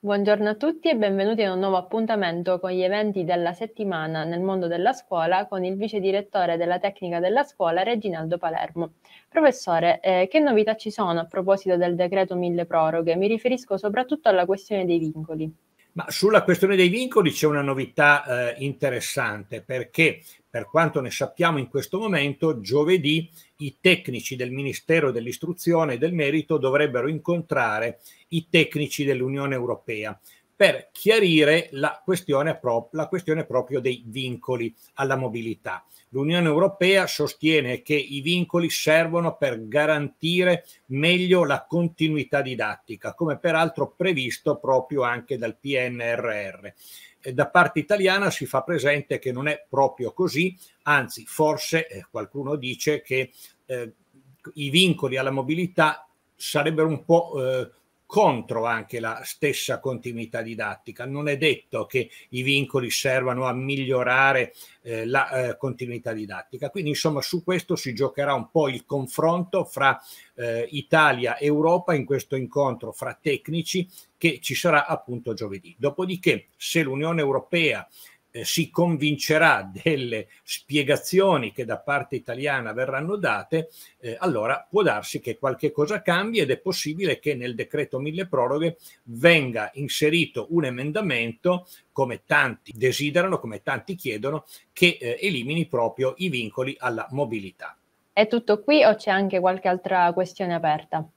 Buongiorno a tutti e benvenuti a un nuovo appuntamento con gli eventi della settimana nel mondo della scuola con il vice direttore della tecnica della scuola Reginaldo Palermo. Professore, eh, che novità ci sono a proposito del decreto mille proroghe? Mi riferisco soprattutto alla questione dei vincoli. Ma sulla questione dei vincoli c'è una novità eh, interessante perché per quanto ne sappiamo in questo momento, giovedì i tecnici del Ministero dell'Istruzione e del Merito dovrebbero incontrare i tecnici dell'Unione Europea per chiarire la questione, pro- la questione proprio dei vincoli alla mobilità. L'Unione Europea sostiene che i vincoli servono per garantire meglio la continuità didattica, come peraltro previsto proprio anche dal PNRR eh, da parte italiana si fa presente che non è proprio così, anzi forse eh, qualcuno dice che eh, i vincoli alla mobilità sarebbero un po' eh, contro anche la stessa continuità didattica. Non è detto che i vincoli servano a migliorare eh, la eh, continuità didattica. Quindi insomma su questo si giocherà un po' il confronto fra eh, Italia e Europa in questo incontro fra tecnici che ci sarà appunto giovedì. Dopodiché se l'Unione Europea eh, si convincerà delle spiegazioni che da parte italiana verranno date, eh, allora può darsi che qualche cosa cambi ed è possibile che nel decreto mille proroghe venga inserito un emendamento, come tanti desiderano, come tanti chiedono, che eh, elimini proprio i vincoli alla mobilità. È tutto qui o c'è anche qualche altra questione aperta?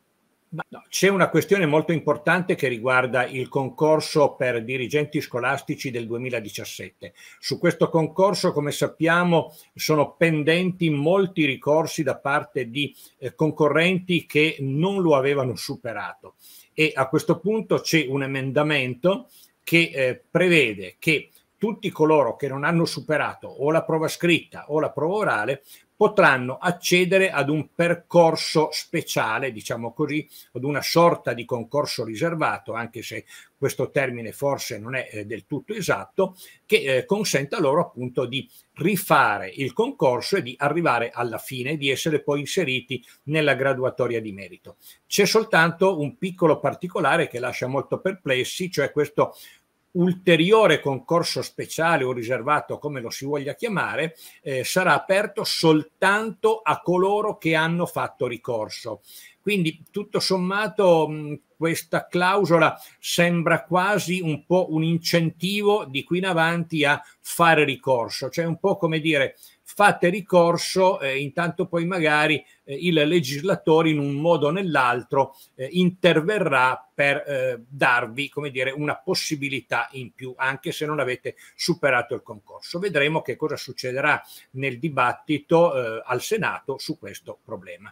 No, c'è una questione molto importante che riguarda il concorso per dirigenti scolastici del 2017. Su questo concorso, come sappiamo, sono pendenti molti ricorsi da parte di eh, concorrenti che non lo avevano superato e a questo punto c'è un emendamento che eh, prevede che tutti coloro che non hanno superato o la prova scritta o la prova orale potranno accedere ad un percorso speciale, diciamo così, ad una sorta di concorso riservato, anche se questo termine forse non è eh, del tutto esatto, che eh, consenta loro appunto di rifare il concorso e di arrivare alla fine, di essere poi inseriti nella graduatoria di merito. C'è soltanto un piccolo particolare che lascia molto perplessi, cioè questo ulteriore concorso speciale o riservato, come lo si voglia chiamare, eh, sarà aperto soltanto a coloro che hanno fatto ricorso. Quindi tutto sommato questa clausola sembra quasi un po' un incentivo di qui in avanti a fare ricorso, cioè un po' come dire fate ricorso, eh, intanto poi magari eh, il legislatore in un modo o nell'altro eh, interverrà per eh, darvi come dire, una possibilità in più, anche se non avete superato il concorso. Vedremo che cosa succederà nel dibattito eh, al Senato su questo problema.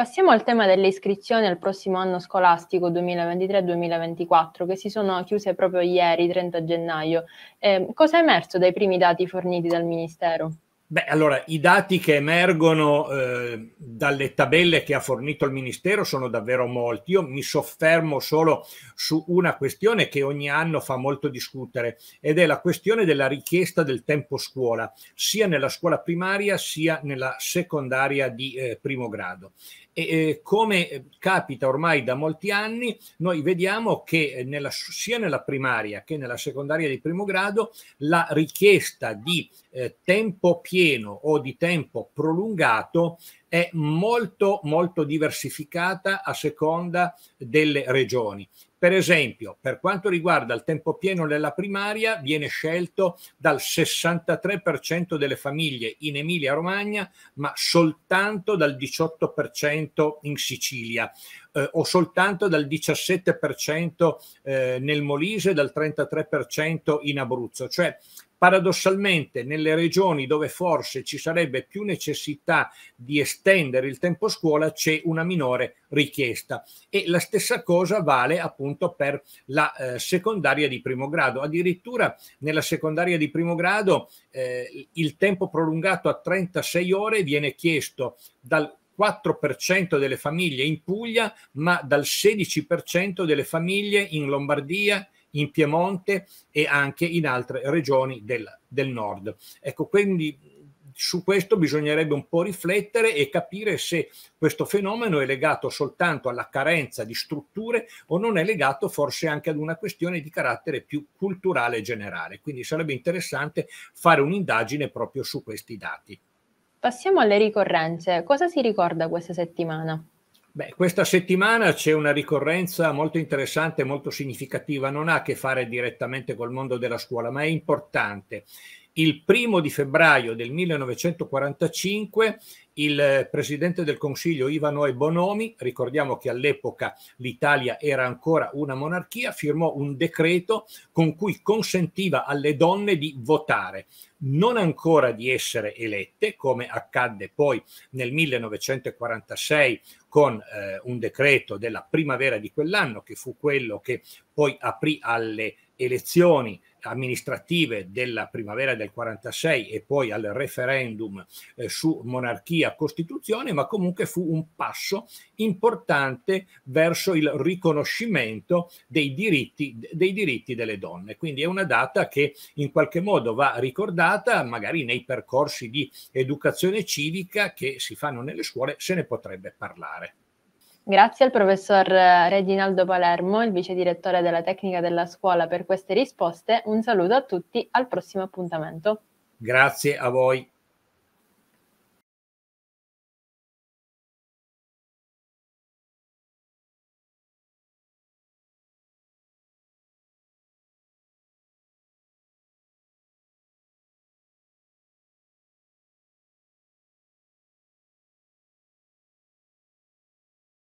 Passiamo al tema delle iscrizioni al prossimo anno scolastico 2023-2024 che si sono chiuse proprio ieri, 30 gennaio. Eh, cosa è emerso dai primi dati forniti dal Ministero? Beh, allora, i dati che emergono eh, dalle tabelle che ha fornito il Ministero sono davvero molti. Io mi soffermo solo su una questione che ogni anno fa molto discutere ed è la questione della richiesta del tempo scuola, sia nella scuola primaria sia nella secondaria di eh, primo grado. E eh, come capita ormai da molti anni, noi vediamo che eh, nella, sia nella primaria che nella secondaria di primo grado la richiesta di eh, tempo pieno o di tempo prolungato è molto molto diversificata a seconda delle regioni. Per esempio, per quanto riguarda il tempo pieno nella primaria, viene scelto dal 63% delle famiglie in Emilia-Romagna, ma soltanto dal 18% in Sicilia, eh, o soltanto dal 17% eh, nel Molise, dal 33% in Abruzzo. Cioè Paradossalmente nelle regioni dove forse ci sarebbe più necessità di estendere il tempo scuola c'è una minore richiesta e la stessa cosa vale appunto per la eh, secondaria di primo grado. Addirittura nella secondaria di primo grado eh, il tempo prolungato a 36 ore viene chiesto dal 4% delle famiglie in Puglia, ma dal 16% delle famiglie in Lombardia, in Piemonte e anche in altre regioni del, del nord. Ecco, quindi su questo bisognerebbe un po' riflettere e capire se questo fenomeno è legato soltanto alla carenza di strutture o non è legato forse anche ad una questione di carattere più culturale e generale. Quindi sarebbe interessante fare un'indagine proprio su questi dati. Passiamo alle ricorrenze. Cosa si ricorda questa settimana? Beh, questa settimana c'è una ricorrenza molto interessante e molto significativa, non ha a che fare direttamente col mondo della scuola, ma è importante il primo di febbraio del 1945 il eh, presidente del Consiglio Ivanoe Bonomi, ricordiamo che all'epoca l'Italia era ancora una monarchia, firmò un decreto con cui consentiva alle donne di votare, non ancora di essere elette, come accadde poi nel 1946 con eh, un decreto della primavera di quell'anno, che fu quello che poi aprì alle elezioni amministrative della primavera del 46 e poi al referendum eh, su monarchia-costituzione, ma comunque fu un passo importante verso il riconoscimento dei diritti, dei diritti delle donne. Quindi è una data che in qualche modo va ricordata, magari nei percorsi di educazione civica che si fanno nelle scuole se ne potrebbe parlare. Grazie al professor eh, Reginaldo Palermo, il vice direttore della tecnica della scuola, per queste risposte. Un saluto a tutti, al prossimo appuntamento. Grazie a voi.